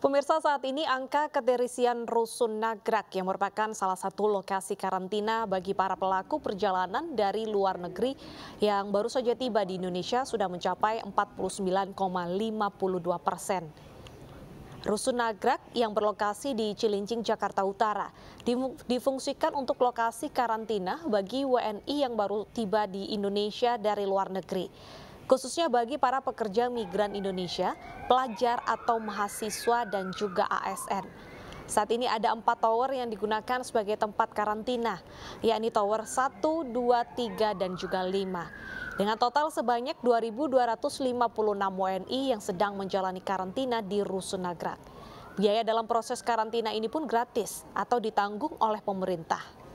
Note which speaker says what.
Speaker 1: Pemirsa saat ini angka keterisian Rusun Nagrak yang merupakan salah satu lokasi karantina bagi para pelaku perjalanan dari luar negeri yang baru saja tiba di Indonesia sudah mencapai 49,52 persen. Rusun Nagrak yang berlokasi di Cilincing, Jakarta Utara difungsikan untuk lokasi karantina bagi WNI yang baru tiba di Indonesia dari luar negeri khususnya bagi para pekerja migran Indonesia, pelajar atau mahasiswa dan juga ASN. Saat ini ada empat tower yang digunakan sebagai tempat karantina, yakni tower 1, 2, 3, dan juga 5. Dengan total sebanyak 2.256 WNI yang sedang menjalani karantina di Nagrak. Biaya dalam proses karantina ini pun gratis atau ditanggung oleh pemerintah.